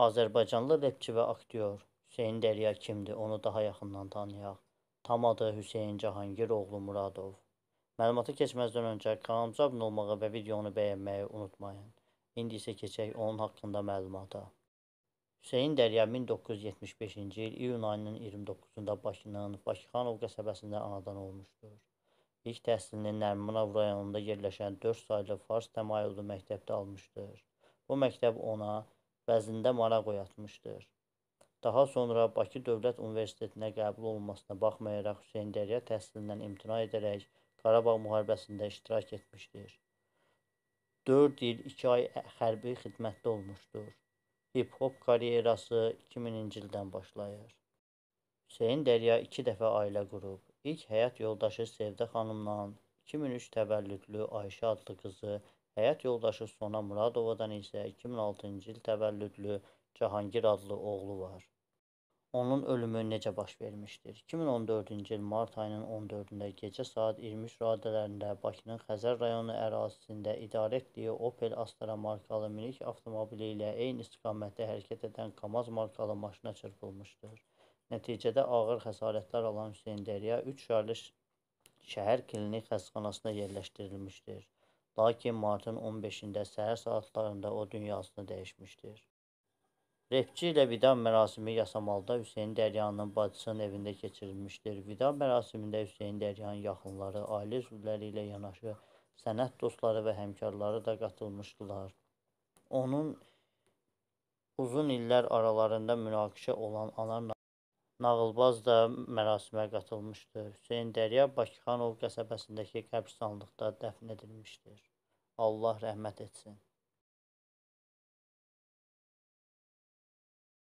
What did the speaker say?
Azərbaycanlı rəpçi və aktyor Hüseyn Dəriya kimdir? Onu daha yaxından tanıyaq. Tam adı Hüseyn Cahangir oğlu Muradov. Məlumata keçməzdən öncə kanalımıza abunə olmağı və videonu bəyənməyi unutmayın. İndi isə keçək onun haqqında məlumata. Hüseyn Dəriya 1975-ci il iyun ayının 29-da Bakının Bakıxanov qəsəbəsində anadan olmuşdur. İlk təhsilini Nərmanov rayonunda yerləşən 4 saylı fars təmayüllü məktəbdə almışdır. Bu məktəb ona vəznində maraq oyatmışdır. Daha sonra Bakı Dövlət Universitetinə qəbul olmasına baxmayaraq Hüseyn Dərya təhsilindən imtina edərək Qarabağ müharibəsində iştirak etmişdir. 4 il 2 ay hərbi xidmətdə olmuşdur. Hip-hop karyerası 2000-ci ildən başlayır. Hüseyn Dərya 2 dəfə ailə qurub. İlk həyat yoldaşı Sevdə xanımla 2003 təvəllüdlü Ayşə adlı qızı Həyat yoldaşı Sona Muradovadan isə 2006-cı il təvəllüdlü Cahangir adlı oğlu var. Onun ölümü necə baş vermişdir? 2014-cü il mart ayının 14-də gecə saat 23 radələrində Bakının Xəzər rayonu ərazisində idarə etdiyi Opel Astra markalı minik avtomobili ilə eyni istiqamətdə hərəkət edən KAMAZ markalı maşına çırpılmışdır. Nəticədə ağır xəsarətlər alan Hüseyn Dəriya 3 şəhərli şəhər klinik xəstəxanasına yerləşdirilmişdir. Lakin martın 15-də səhər saatlarında o dünyasını dəyişmişdir. Repçi ilə vida mərasimi Yasamalda Hüseyn Dəryanın bacısının evində keçirilmişdir. Vida mərasimində Hüseyn Dəryanın yaxınları, ailə üzvləri ilə yanaşı sənət dostları və həmkarları da qatılmışdılar. Onun uzun illər aralarında münaqişə olan Anar Nağılbaz da mərasimə qatılmışdır. Hüseyn Dərya Bakıxanov qəsəbəsindəki qəbirstanlıqda dəfn edilmişdir. Allah rəhmət etsin.